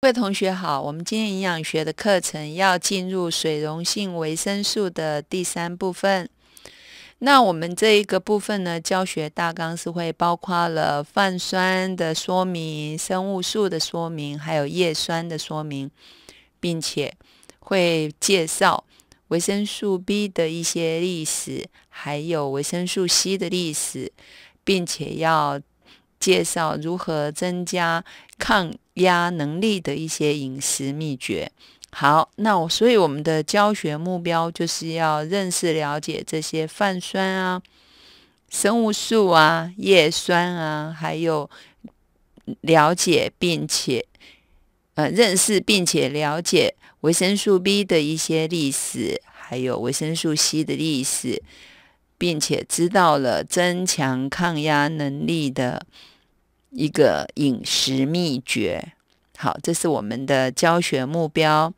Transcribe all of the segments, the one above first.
各位同学好，我们今天营养学的课程要进入水溶性维生素的第三部分。那我们这一个部分呢，教学大纲是会包括了泛酸的说明、生物素的说明，还有叶酸的说明，并且会介绍维生素 B 的一些历史，还有维生素 C 的历史，并且要。介绍如何增加抗压能力的一些饮食秘诀。好，那我所以我们的教学目标就是要认识了解这些泛酸啊、生物素啊、叶酸啊，还有了解并且呃认识并且了解维生素 B 的一些历史，还有维生素 C 的历史。并且知道了增强抗压能力的一个饮食秘诀。好，这是我们的教学目标。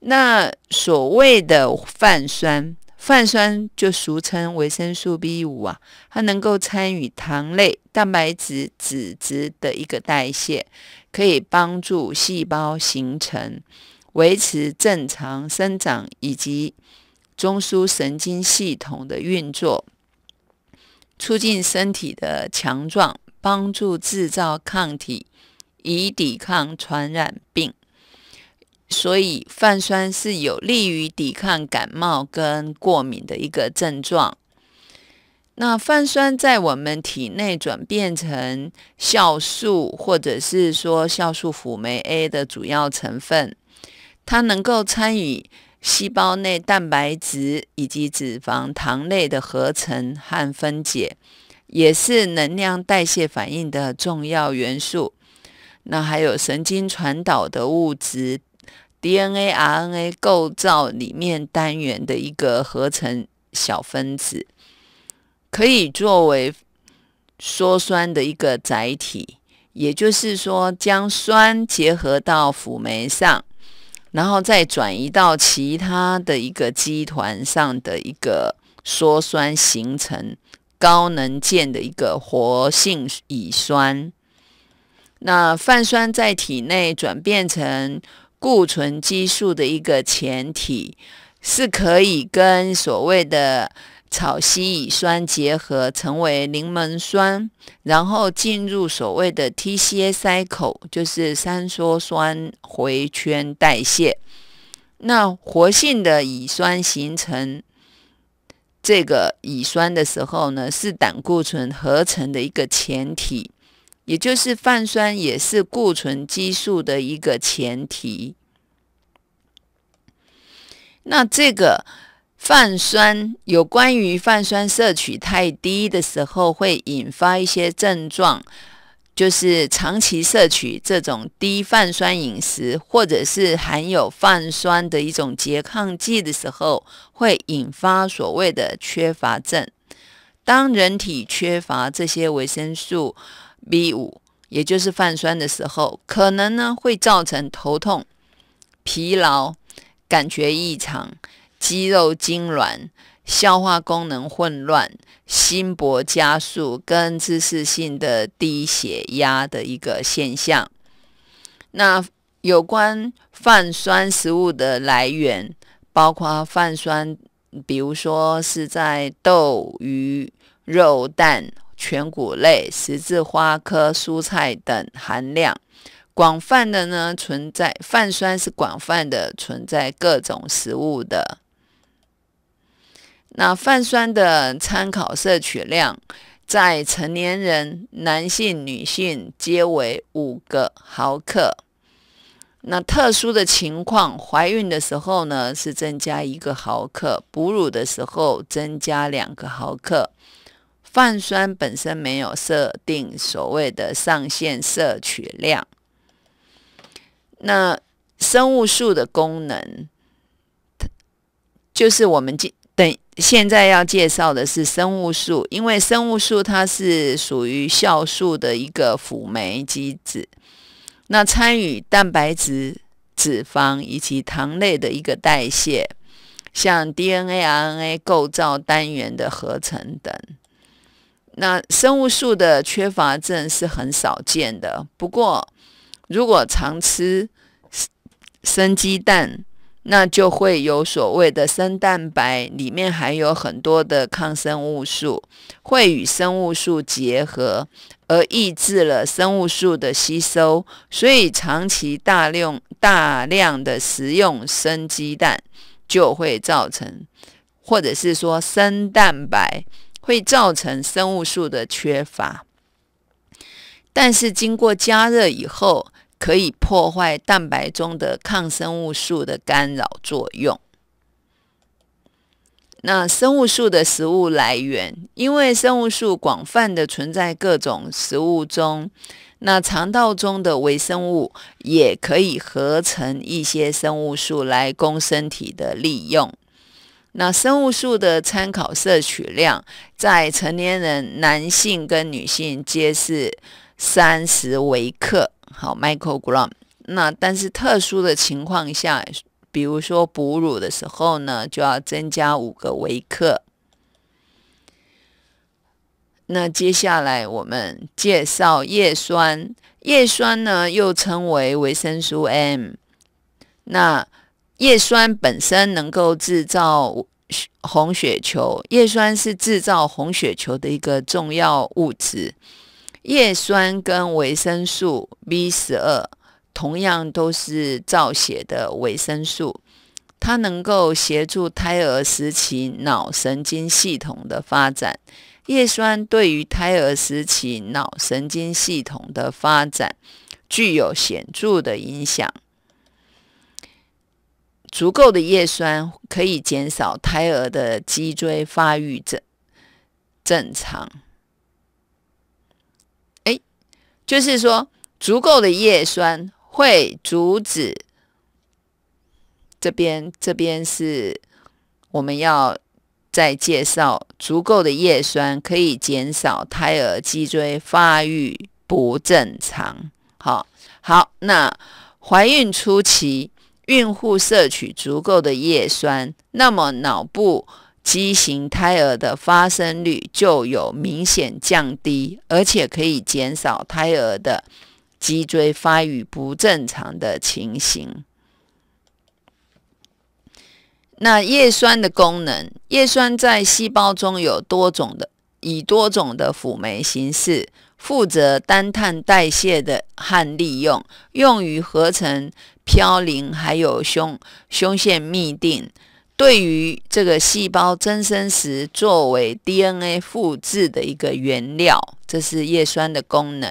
那所谓的泛酸，泛酸就俗称维生素 B 五啊，它能够参与糖类、蛋白质、脂质的一个代谢，可以帮助细胞形成、维持正常生长以及。中枢神经系统的运作，促进身体的强壮，帮助制造抗体以抵抗传染病。所以泛酸是有利于抵抗感冒跟过敏的一个症状。那泛酸在我们体内转变成酵素，或者是说酵素辅酶 A 的主要成分，它能够参与。细胞内蛋白质以及脂肪、糖类的合成和分解，也是能量代谢反应的重要元素。那还有神经传导的物质，DNA、RNA 构造里面单元的一个合成小分子，可以作为羧酸的一个载体。也就是说，将酸结合到辅酶上。然后再转移到其他的一个基团上的一个羧酸，形成高能键的一个活性乙酸。那泛酸在体内转变成固醇激素的一个前体，是可以跟所谓的。草酰乙酸结合成为柠檬酸，然后进入所谓的 TCA cycle，就是三羧酸回圈代谢。那活性的乙酸形成这个乙酸的时候呢，是胆固醇合成的一个前提，也就是泛酸也是固醇激素的一个前提。那这个。泛酸有关于泛酸摄取太低的时候，会引发一些症状，就是长期摄取这种低泛酸饮食，或者是含有泛酸的一种拮抗剂的时候，会引发所谓的缺乏症。当人体缺乏这些维生素 B 五，也就是泛酸的时候，可能呢会造成头痛、疲劳、感觉异常。肌肉痉挛、消化功能混乱、心搏加速跟姿势性的低血压的一个现象。那有关泛酸食物的来源，包括泛酸，比如说是在豆、鱼、肉、蛋、全谷类、十字花科蔬菜等含量广泛的呢存在。泛酸是广泛的存在各种食物的。那泛酸的参考摄取量，在成年人，男性、女性皆为五个毫克。那特殊的情况，怀孕的时候呢，是增加一个毫克；哺乳的时候，增加两个毫克。泛酸本身没有设定所谓的上限摄取量。那生物素的功能，就是我们今。现在要介绍的是生物素，因为生物素它是属于酵素的一个辅酶基质，那参与蛋白质、脂肪以及糖类的一个代谢，像 DNA、RNA 构造单元的合成等。那生物素的缺乏症是很少见的，不过如果常吃生鸡蛋。那就会有所谓的生蛋白，里面含有很多的抗生素，会与生物素结合，而抑制了生物素的吸收。所以，长期大量大量的食用生鸡蛋，就会造成，或者是说生蛋白会造成生物素的缺乏。但是经过加热以后，可以破坏蛋白中的抗生物素的干扰作用。那生物素的食物来源，因为生物素广泛的存在各种食物中，那肠道中的微生物也可以合成一些生物素来供身体的利用。那生物素的参考摄取量，在成年人男性跟女性皆是三十微克。好，Michael g r a m 那但是特殊的情况下，比如说哺乳的时候呢，就要增加五个微克。那接下来我们介绍叶酸。叶酸呢又称为维生素 M。那叶酸本身能够制造红血球，叶酸是制造红血球的一个重要物质。叶酸跟维生素 B 十二同样都是造血的维生素，它能够协助胎儿时期脑神经系统的发展。叶酸对于胎儿时期脑神经系统的发展具有显著的影响。足够的叶酸可以减少胎儿的脊椎发育正正常。就是说，足够的叶酸会阻止这边。这边是，我们要再介绍，足够的叶酸可以减少胎儿脊椎发育不正常。好，好，那怀孕初期孕妇摄取足够的叶酸，那么脑部。畸形胎儿的发生率就有明显降低，而且可以减少胎儿的脊椎发育不正常的情形。那叶酸的功能，叶酸在细胞中有多种的，以多种的辅酶形式，负责单碳代谢的和利用，用于合成嘌呤，还有胸胸腺嘧啶。对于这个细胞增生时作为 DNA 复制的一个原料，这是叶酸的功能。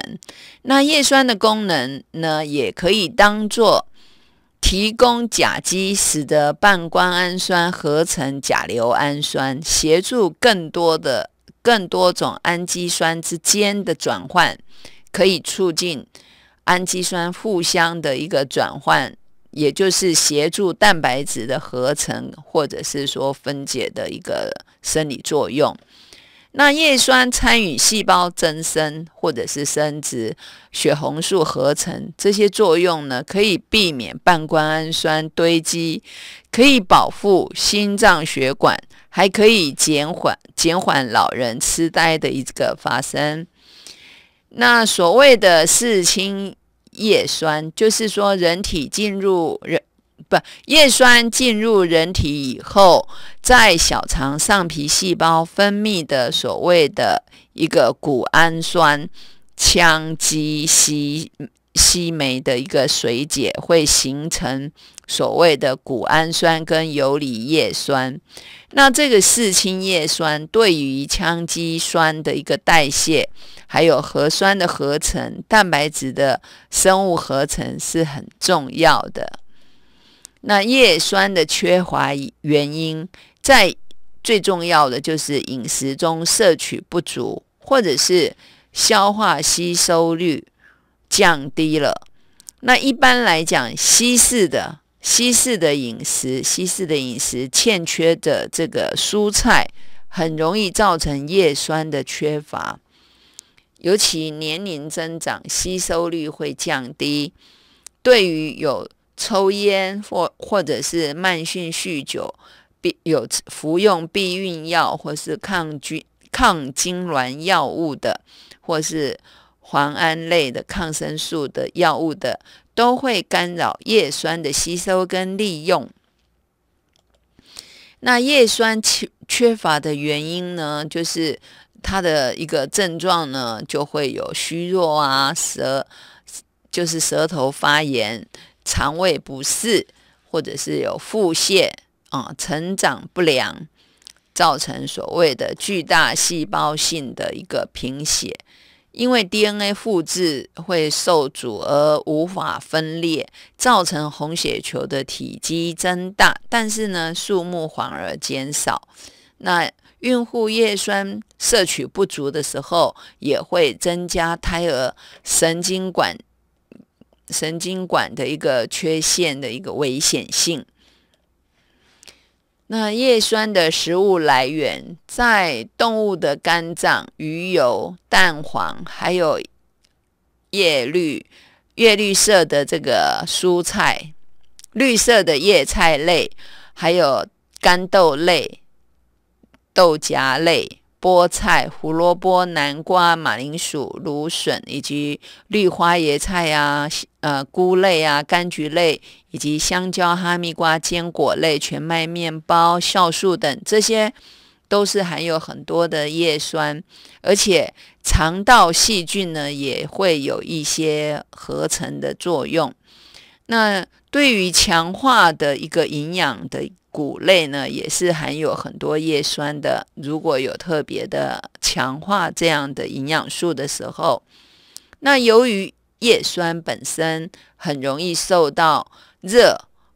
那叶酸的功能呢，也可以当做提供甲基，使得半胱氨酸合成甲硫氨酸，协助更多的更多种氨基酸之间的转换，可以促进氨基酸互相的一个转换。也就是协助蛋白质的合成，或者是说分解的一个生理作用。那叶酸参与细胞增生或者是生殖、血红素合成这些作用呢，可以避免半胱氨酸堆积，可以保护心脏血管，还可以减缓减缓老人痴呆的一个发生。那所谓的四氢。叶酸就是说，人体进入人不，叶酸进入人体以后，在小肠上皮细胞分泌的所谓的一个谷氨酸羟基硒。西酶的一个水解会形成所谓的谷氨酸跟游离叶酸。那这个四氢叶酸对于羟基酸的一个代谢，还有核酸的合成、蛋白质的生物合成是很重要的。那叶酸的缺乏原因，在最重要的就是饮食中摄取不足，或者是消化吸收率。降低了。那一般来讲，西式的西式的饮食，西式的饮食欠缺的这个蔬菜，很容易造成叶酸的缺乏。尤其年龄增长，吸收率会降低。对于有抽烟或或者是慢性酗酒、避有服用避孕药或是抗菌抗痉挛药物的，或是。磺胺类的抗生素的药物的都会干扰叶酸的吸收跟利用。那叶酸缺缺乏的原因呢，就是它的一个症状呢，就会有虚弱啊，舌就是舌头发炎、肠胃不适，或者是有腹泻啊，成长不良，造成所谓的巨大细胞性的一个贫血。因为 DNA 复制会受阻而无法分裂，造成红血球的体积增大，但是呢，数目反而减少。那孕妇叶酸摄取不足的时候，也会增加胎儿神经管神经管的一个缺陷的一个危险性。那叶酸的食物来源在动物的肝脏、鱼油、蛋黄，还有叶绿、叶绿色的这个蔬菜、绿色的叶菜类，还有干豆类、豆荚类。菠菜、胡萝卜、南瓜、马铃薯、芦笋以及绿花椰菜呀，呃，菇类呀，柑橘类，以及香蕉、哈密瓜、坚果类、全麦面包、酵素等，这些都是含有很多的叶酸，而且肠道细菌呢也会有一些合成的作用。那对于强化的一个营养的谷类呢，也是含有很多叶酸的。如果有特别的强化这样的营养素的时候，那由于叶酸本身很容易受到热、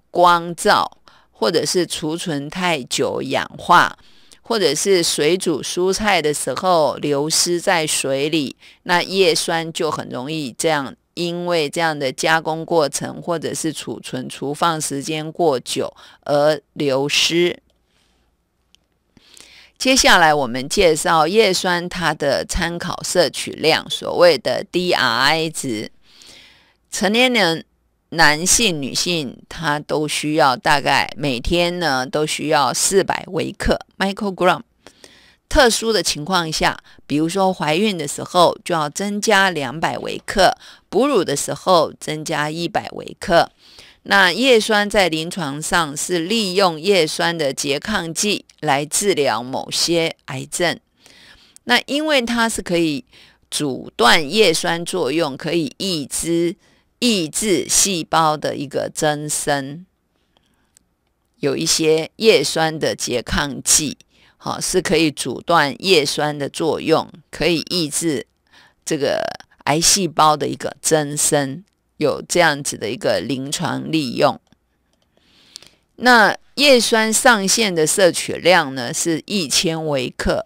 光照，或者是储存太久氧化，或者是水煮蔬菜的时候流失在水里，那叶酸就很容易这样。因为这样的加工过程，或者是储存、储放时间过久而流失。接下来，我们介绍叶酸它的参考摄取量，所谓的 DRI 值。成年人，男性、女性，它都需要大概每天呢，都需要四百微克 （microgram）。特殊的情况下，比如说怀孕的时候就要增加两百微克，哺乳的时候增加一百微克。那叶酸在临床上是利用叶酸的拮抗剂来治疗某些癌症。那因为它是可以阻断叶酸作用，可以抑制抑制细胞的一个增生。有一些叶酸的拮抗剂。好，是可以阻断叶酸的作用，可以抑制这个癌细胞的一个增生，有这样子的一个临床利用。那叶酸上限的摄取量呢是一千微克。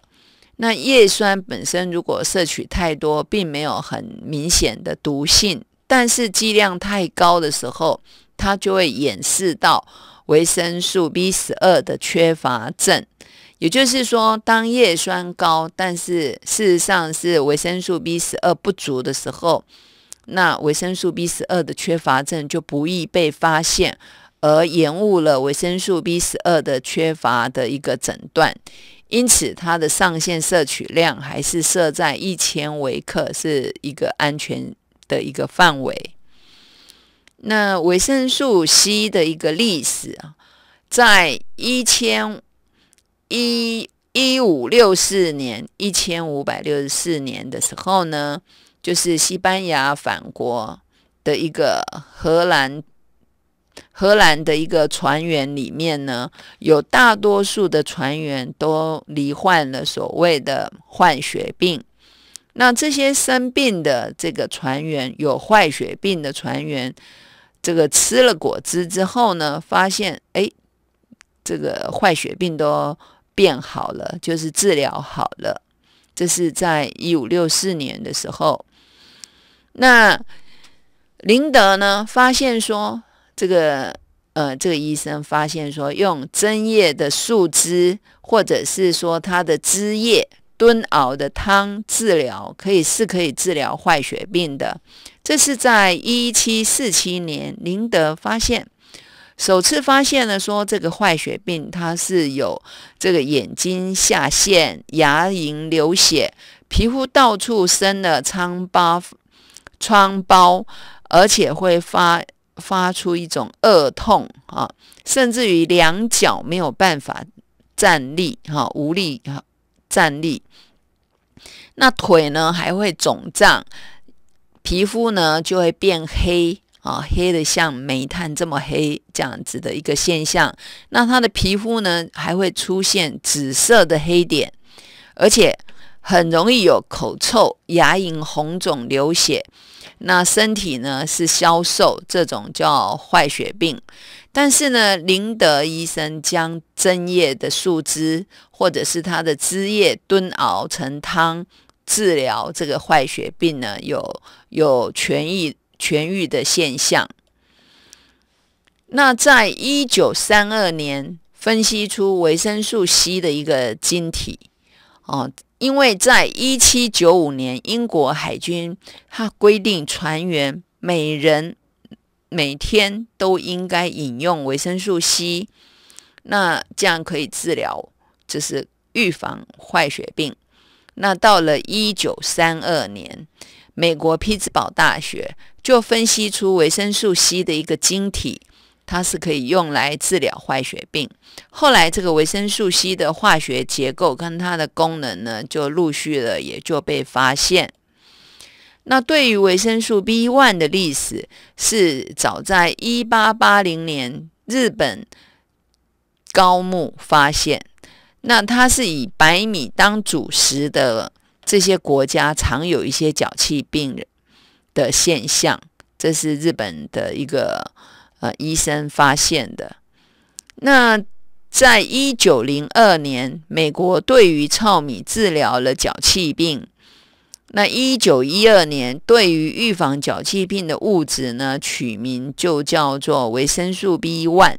那叶酸本身如果摄取太多，并没有很明显的毒性，但是剂量太高的时候，它就会演示到维生素 B 十二的缺乏症。也就是说，当叶酸高，但是事实上是维生素 B 十二不足的时候，那维生素 B 十二的缺乏症就不易被发现，而延误了维生素 B 十二的缺乏的一个诊断。因此，它的上限摄取量还是设在一千微克，是一个安全的一个范围。那维生素 C 的一个历史啊，在一千。一一五六四年，一千五百六十四年的时候呢，就是西班牙反国的一个荷兰，荷兰的一个船员里面呢，有大多数的船员都罹患了所谓的坏血病。那这些生病的这个船员，有坏血病的船员，这个吃了果汁之后呢，发现哎，这个坏血病都。变好了，就是治疗好了。这是在一五六四年的时候，那林德呢发现说，这个呃，这个医生发现说，用针叶的树枝或者是说它的枝叶炖熬的汤治疗，可以是可以治疗坏血病的。这是在一七四七年林德发现。首次发现了，说这个坏血病，它是有这个眼睛下陷、牙龈流血、皮肤到处生了疮疤、疮包，而且会发发出一种恶痛啊，甚至于两脚没有办法站立哈，无力哈站立，那腿呢还会肿胀，皮肤呢就会变黑。啊，黑的像煤炭这么黑这样子的一个现象，那他的皮肤呢还会出现紫色的黑点，而且很容易有口臭、牙龈红肿流血，那身体呢是消瘦，这种叫坏血病。但是呢，林德医生将针叶的树枝或者是它的枝叶炖熬成汤，治疗这个坏血病呢，有有痊愈。痊愈的现象。那在一九三二年，分析出维生素 C 的一个晶体。哦，因为在一七九五年，英国海军它规定船员每人每天都应该饮用维生素 C，那这样可以治疗，就是预防坏血病。那到了一九三二年。美国匹兹堡大学就分析出维生素 C 的一个晶体，它是可以用来治疗坏血病。后来，这个维生素 C 的化学结构跟它的功能呢，就陆续的也就被发现。那对于维生素 B1 的历史，是早在一八八零年，日本高木发现。那它是以白米当主食的。这些国家常有一些脚气病人的现象，这是日本的一个呃医生发现的。那在一九零二年，美国对于糙米治疗了脚气病。那一九一二年，对于预防脚气病的物质呢，取名就叫做维生素 B one。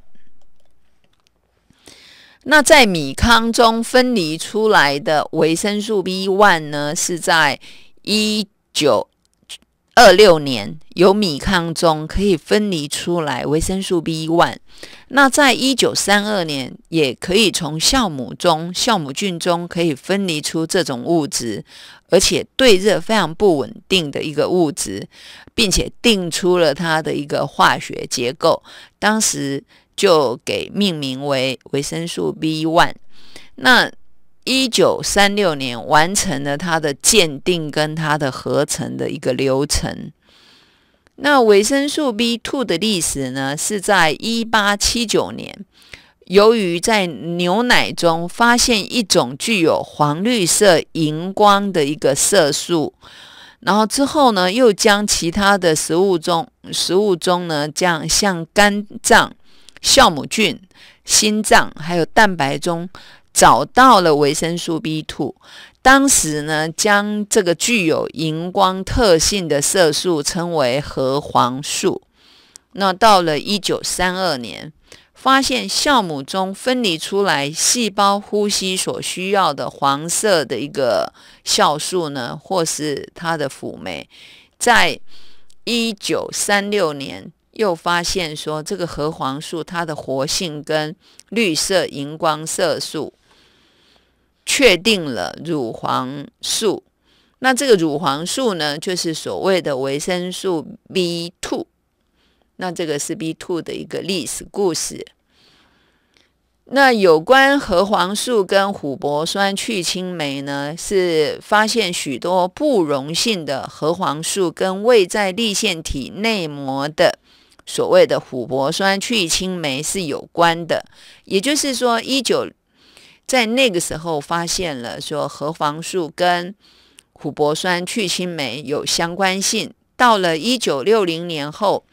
那在米糠中分离出来的维生素 B1 呢？是在一九二六年，由米糠中可以分离出来维生素 B1。那在一九三二年，也可以从酵母中、酵母菌中可以分离出这种物质，而且对热非常不稳定的一个物质，并且定出了它的一个化学结构。当时。就给命名为维生素 B one，那一九三六年完成了它的鉴定跟它的合成的一个流程。那维生素 B two 的历史呢，是在一八七九年，由于在牛奶中发现一种具有黄绿色荧光的一个色素，然后之后呢，又将其他的食物中，食物中呢，将像肝脏。酵母菌、心脏还有蛋白中找到了维生素 B two。当时呢，将这个具有荧光特性的色素称为核黄素。那到了一九三二年，发现酵母中分离出来细胞呼吸所需要的黄色的一个酵素呢，或是它的辅酶，在一九三六年。又发现说，这个核黄素它的活性跟绿色荧光色素确定了，乳黄素。那这个乳黄素呢，就是所谓的维生素 B two。那这个是 B two 的一个历史故事。那有关核黄素跟琥珀酸去青霉呢，是发现许多不溶性的核黄素跟未在粒线体内膜的。所谓的琥珀酸去青霉是有关的，也就是说，一九在那个时候发现了说核黄素跟琥珀酸去青霉有相关性。到了一九六零年后，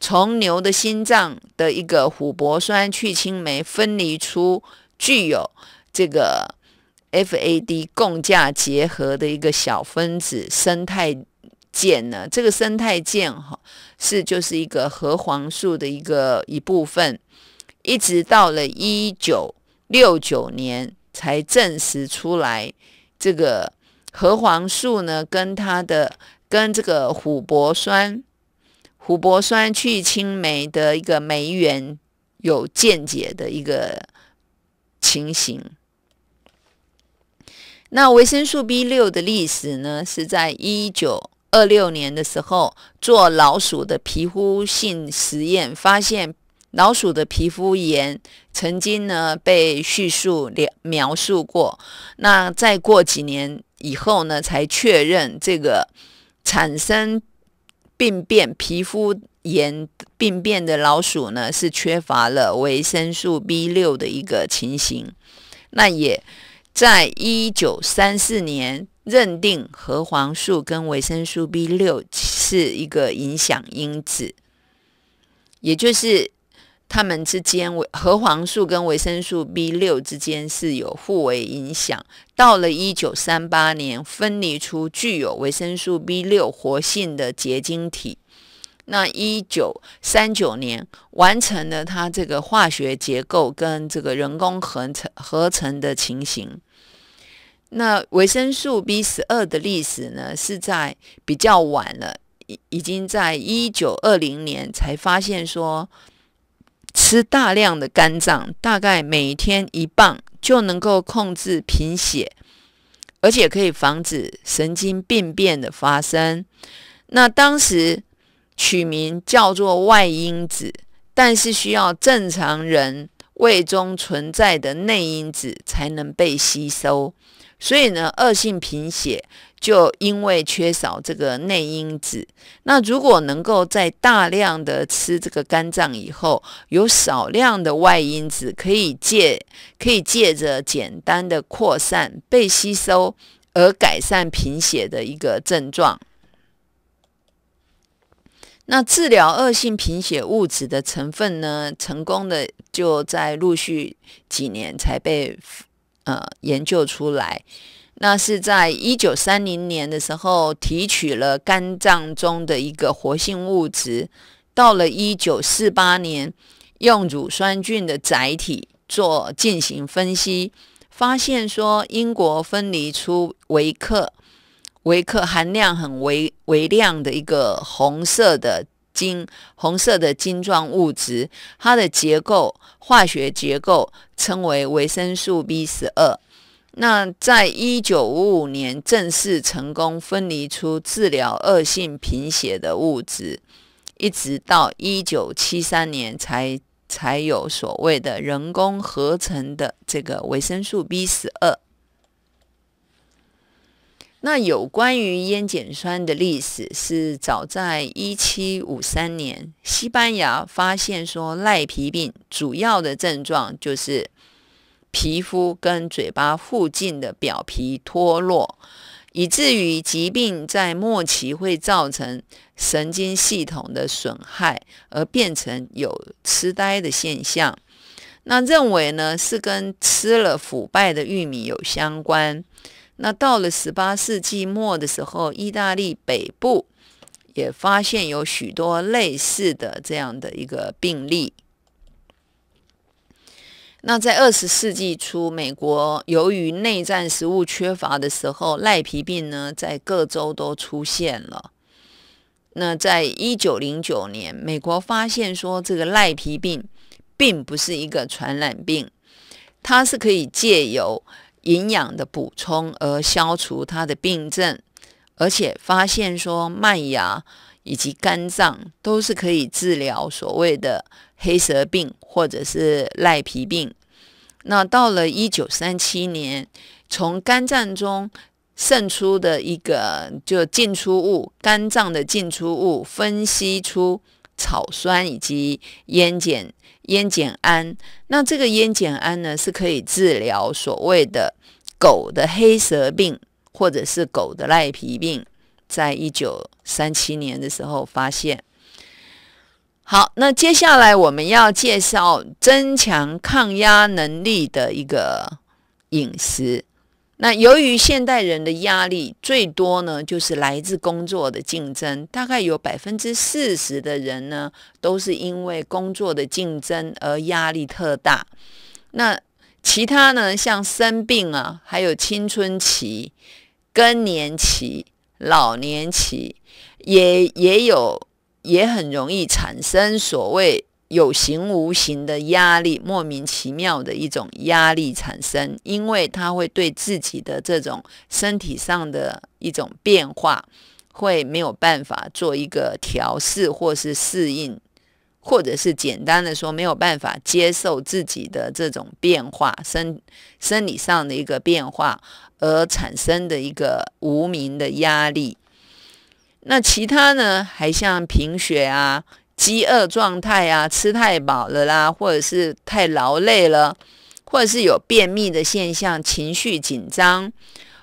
从牛的心脏的一个琥珀酸去青霉分离出具有这个 FAD 共价结合的一个小分子生态。碱呢？这个生态键哈是就是一个核黄素的一个一部分，一直到了一九六九年才证实出来，这个核黄素呢跟它的跟这个琥珀酸、琥珀酸去青霉的一个酶源有见解的一个情形。那维生素 B 六的历史呢是在一九。二六年的时候，做老鼠的皮肤性实验，发现老鼠的皮肤炎曾经呢被叙述描描述过。那再过几年以后呢，才确认这个产生病变、皮肤炎病变的老鼠呢，是缺乏了维生素 B 六的一个情形。那也在一九三四年。认定核黄素跟维生素 B 六是一个影响因子，也就是它们之间维核黄素跟维生素 B 六之间是有互为影响。到了一九三八年，分离出具有维生素 B 六活性的结晶体。那一九三九年，完成了它这个化学结构跟这个人工合成合成的情形。那维生素 B 十二的历史呢？是在比较晚了，已已经在一九二零年才发现说，吃大量的肝脏，大概每天一磅就能够控制贫血，而且可以防止神经病变的发生。那当时取名叫做外因子，但是需要正常人胃中存在的内因子才能被吸收。所以呢，恶性贫血就因为缺少这个内因子。那如果能够在大量的吃这个肝脏以后，有少量的外因子，可以借可以借着简单的扩散被吸收，而改善贫血的一个症状。那治疗恶性贫血物质的成分呢，成功的就在陆续几年才被。呃，研究出来，那是在一九三零年的时候提取了肝脏中的一个活性物质，到了一九四八年，用乳酸菌的载体做进行分析，发现说英国分离出维克维克含量很微微量的一个红色的。金红色的晶状物质，它的结构化学结构称为维生素 B 十二。那在1955年正式成功分离出治疗恶性贫血的物质，一直到1973年才才有所谓的人工合成的这个维生素 B 十二。那有关于烟碱酸的历史是，早在一七五三年，西班牙发现说赖皮病主要的症状就是皮肤跟嘴巴附近的表皮脱落，以至于疾病在末期会造成神经系统的损害，而变成有痴呆的现象。那认为呢是跟吃了腐败的玉米有相关。那到了十八世纪末的时候，意大利北部也发现有许多类似的这样的一个病例。那在二十世纪初，美国由于内战食物缺乏的时候，赖皮病呢在各州都出现了。那在一九零九年，美国发现说这个赖皮病并不是一个传染病，它是可以借由。营养的补充而消除他的病症，而且发现说麦芽以及肝脏都是可以治疗所谓的黑蛇病或者是赖皮病。那到了一九三七年，从肝脏中渗出的一个就进出物，肝脏的进出物分析出。草酸以及烟碱、烟碱胺。那这个烟碱胺呢，是可以治疗所谓的狗的黑蛇病，或者是狗的赖皮病。在一九三七年的时候发现。好，那接下来我们要介绍增强抗压能力的一个饮食。那由于现代人的压力最多呢，就是来自工作的竞争，大概有百分之四十的人呢，都是因为工作的竞争而压力特大。那其他呢，像生病啊，还有青春期、更年期、老年期，也也有，也很容易产生所谓。有形无形的压力，莫名其妙的一种压力产生，因为他会对自己的这种身体上的一种变化，会没有办法做一个调试或是适应，或者是简单的说，没有办法接受自己的这种变化，身生理上的一个变化而产生的一个无名的压力。那其他呢，还像贫血啊。饥饿状态啊，吃太饱了啦，或者是太劳累了，或者是有便秘的现象，情绪紧张，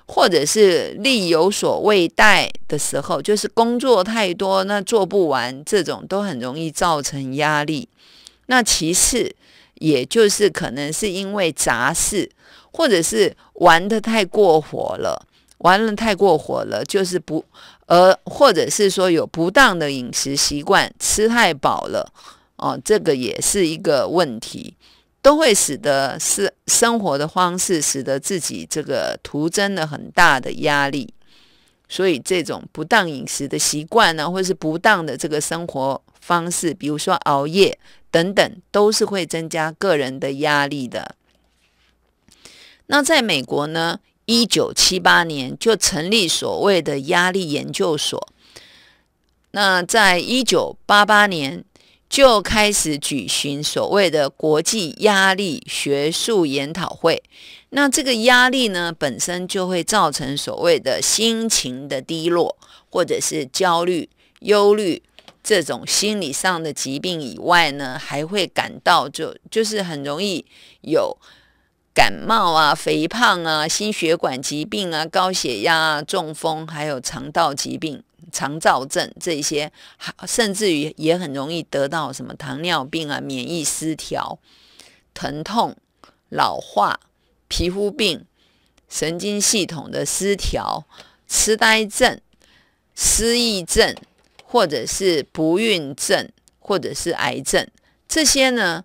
或者是力有所未待的时候，就是工作太多，那做不完，这种都很容易造成压力。那其次，也就是可能是因为杂事，或者是玩的太过火了，玩的太过火了，就是不。而或者是说有不当的饮食习惯，吃太饱了，哦，这个也是一个问题，都会使得是生活的方式，使得自己这个徒增了很大的压力。所以这种不当饮食的习惯呢，或是不当的这个生活方式，比如说熬夜等等，都是会增加个人的压力的。那在美国呢？一九七八年就成立所谓的压力研究所，那在一九八八年就开始举行所谓的国际压力学术研讨会。那这个压力呢，本身就会造成所谓的心情的低落，或者是焦虑、忧虑这种心理上的疾病以外呢，还会感到就就是很容易有。感冒啊，肥胖啊，心血管疾病啊，高血压啊，中风，还有肠道疾病、肠燥症这些，甚至于也很容易得到什么糖尿病啊，免疫失调、疼痛、老化、皮肤病、神经系统的失调、痴呆症、失忆症，或者是不孕症，或者是癌症这些呢？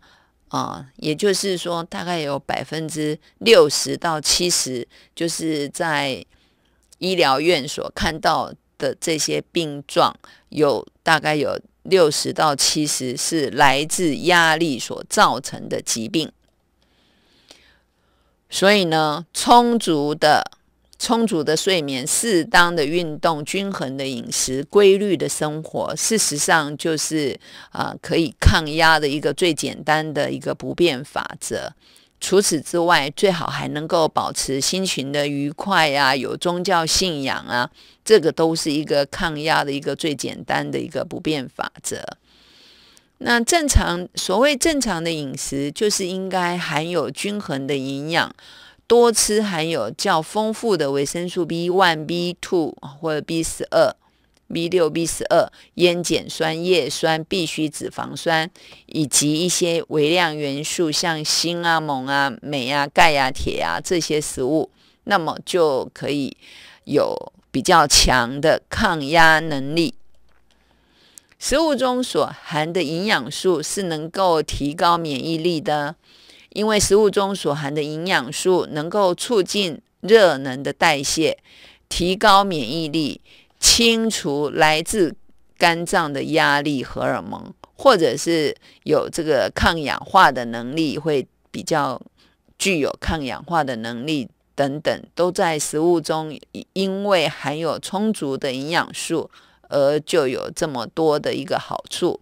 啊，也就是说，大概有百分之六十到七十，就是在医疗院所看到的这些病状，有大概有六十到七十是来自压力所造成的疾病，所以呢，充足的。充足的睡眠、适当的运动、均衡的饮食、规律的生活，事实上就是啊，可以抗压的一个最简单的一个不变法则。除此之外，最好还能够保持心情的愉快呀，有宗教信仰啊，这个都是一个抗压的一个最简单的一个不变法则。那正常所谓正常的饮食，就是应该含有均衡的营养。多吃含有较丰富的维生素 B one、B two 或者 B 十二、B 六、B 十二、烟碱酸、叶酸、必需脂肪酸以及一些微量元素，像锌啊、锰啊、镁啊、钙啊、铁啊这些食物，那么就可以有比较强的抗压能力。食物中所含的营养素是能够提高免疫力的。因为食物中所含的营养素能够促进热能的代谢，提高免疫力，清除来自肝脏的压力荷尔蒙，或者是有这个抗氧化的能力，会比较具有抗氧化的能力等等，都在食物中，因为含有充足的营养素，而就有这么多的一个好处，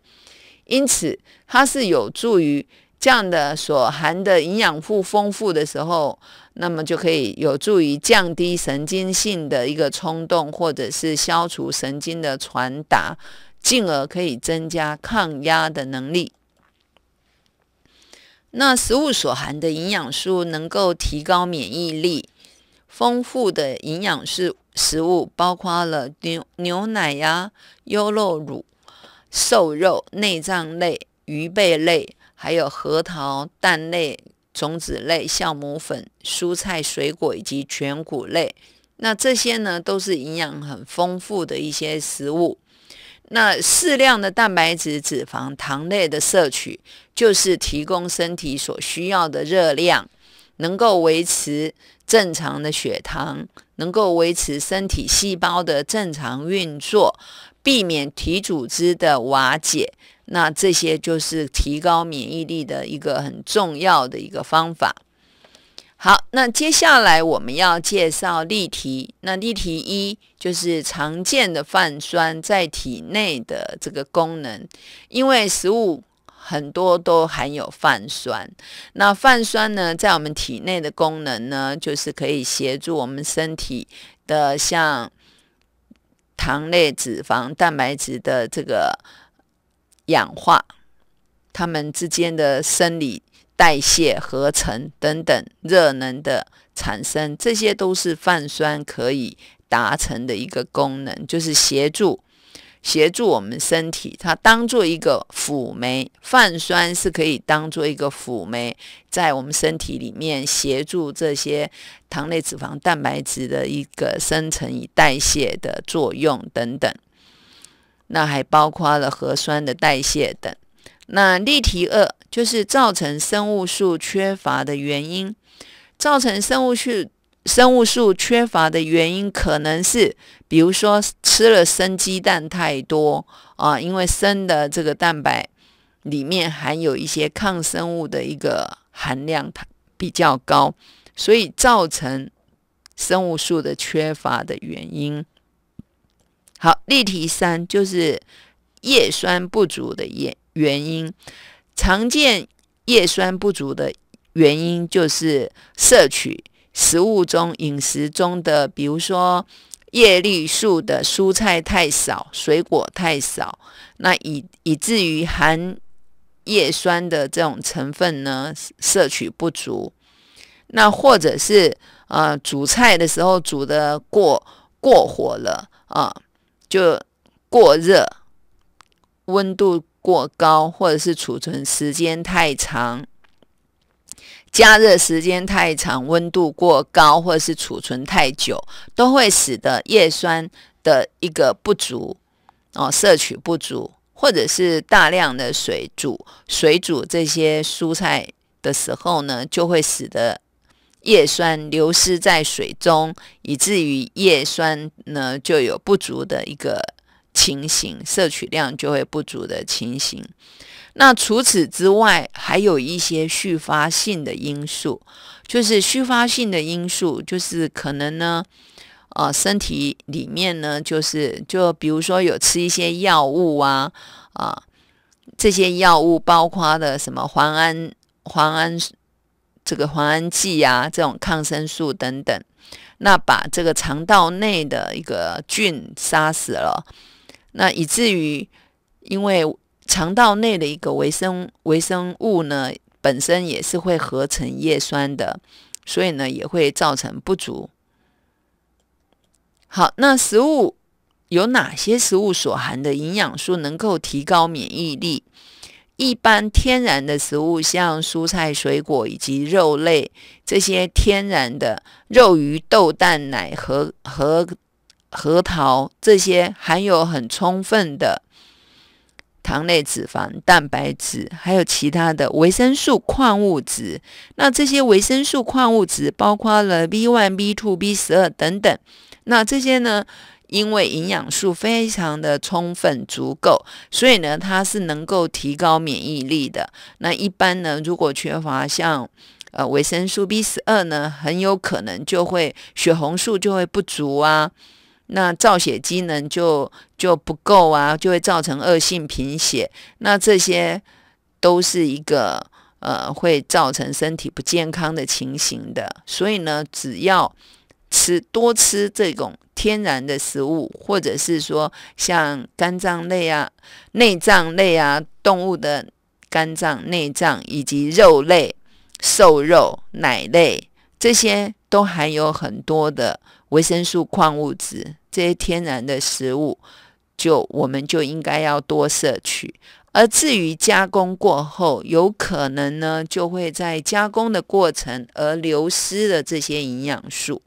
因此它是有助于。这样的所含的营养素丰富的时候，那么就可以有助于降低神经性的一个冲动，或者是消除神经的传达，进而可以增加抗压的能力。那食物所含的营养素能够提高免疫力，丰富的营养素食物包括了牛牛奶呀、优酪乳、瘦肉、内脏类、鱼贝类。还有核桃、蛋类、种子类、酵母粉、蔬菜、水果以及全谷类，那这些呢都是营养很丰富的一些食物。那适量的蛋白质、脂肪、糖类的摄取，就是提供身体所需要的热量，能够维持正常的血糖，能够维持身体细胞的正常运作，避免体组织的瓦解。那这些就是提高免疫力的一个很重要的一个方法。好，那接下来我们要介绍例题。那例题一就是常见的泛酸在体内的这个功能，因为食物很多都含有泛酸。那泛酸呢，在我们体内的功能呢，就是可以协助我们身体的像糖类、脂肪、蛋白质的这个。氧化，它们之间的生理代谢、合成等等，热能的产生，这些都是泛酸可以达成的一个功能，就是协助协助我们身体，它当做一个辅酶，泛酸是可以当做一个辅酶，在我们身体里面协助这些糖类、脂肪、蛋白质的一个生成与代谢的作用等等。那还包括了核酸的代谢等。那例题二就是造成生物素缺乏的原因。造成生物素生物素缺乏的原因可能是，比如说吃了生鸡蛋太多啊，因为生的这个蛋白里面含有一些抗生物的一个含量它比较高，所以造成生物素的缺乏的原因。好，例题三就是叶酸不足的原原因。常见叶酸不足的原因就是摄取食物中、饮食中的，比如说叶绿素的蔬菜太少、水果太少，那以以至于含叶酸的这种成分呢摄取不足。那或者是呃，煮菜的时候煮的过过火了啊。就过热，温度过高，或者是储存时间太长，加热时间太长，温度过高，或者是储存太久，都会使得叶酸的一个不足哦，摄取不足，或者是大量的水煮水煮这些蔬菜的时候呢，就会使得。叶酸流失在水中，以至于叶酸呢就有不足的一个情形，摄取量就会不足的情形。那除此之外，还有一些续发性的因素，就是续发性的因素，就是可能呢，啊，身体里面呢，就是就比如说有吃一些药物啊，啊，这些药物包括的什么磺胺、磺胺。这个磺胺剂啊，这种抗生素等等，那把这个肠道内的一个菌杀死了，那以至于因为肠道内的一个微生微生物呢，本身也是会合成叶酸的，所以呢也会造成不足。好，那食物有哪些食物所含的营养素能够提高免疫力？一般天然的食物，像蔬菜、水果以及肉类，这些天然的肉、鱼、豆、蛋、奶和核核桃，这些含有很充分的糖类、脂肪、蛋白质，还有其他的维生素、矿物质。那这些维生素、矿物质包括了 B1、B2、B12 等等。那这些呢？因为营养素非常的充分足够，所以呢，它是能够提高免疫力的。那一般呢，如果缺乏像呃维生素 B 十二呢，很有可能就会血红素就会不足啊，那造血机能就就不够啊，就会造成恶性贫血。那这些都是一个呃会造成身体不健康的情形的。所以呢，只要吃多吃这种天然的食物，或者是说像肝脏类啊、内脏类啊、动物的肝脏、内脏以及肉类、瘦肉、奶类，这些都含有很多的维生素、矿物质。这些天然的食物，就我们就应该要多摄取。而至于加工过后，有可能呢，就会在加工的过程而流失了这些营养素。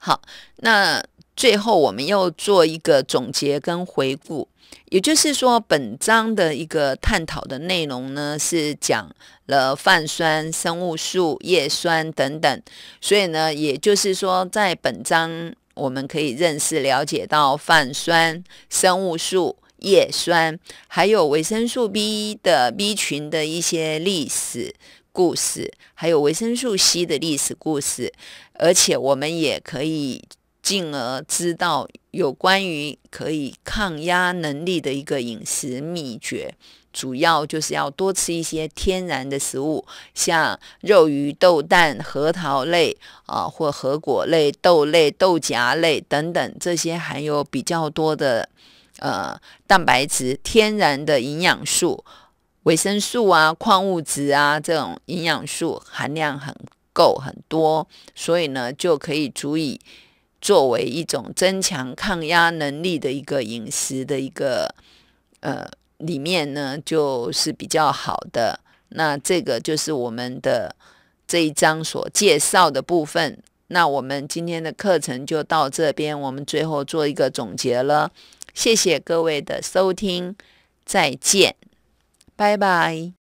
好，那最后我们又做一个总结跟回顾，也就是说，本章的一个探讨的内容呢，是讲了泛酸、生物素、叶酸等等。所以呢，也就是说，在本章我们可以认识、了解到泛酸、生物素、叶酸，还有维生素 B 的 B 群的一些历史。故事，还有维生素 C 的历史故事，而且我们也可以进而知道有关于可以抗压能力的一个饮食秘诀。主要就是要多吃一些天然的食物，像肉、鱼、豆、蛋、核桃类啊，或核果类、豆类、豆荚类等等，这些含有比较多的呃蛋白质、天然的营养素。维生素啊、矿物质啊，这种营养素含量很够很多，所以呢，就可以足以作为一种增强抗压能力的一个饮食的一个呃里面呢，就是比较好的。那这个就是我们的这一章所介绍的部分。那我们今天的课程就到这边，我们最后做一个总结了。谢谢各位的收听，再见。拜拜。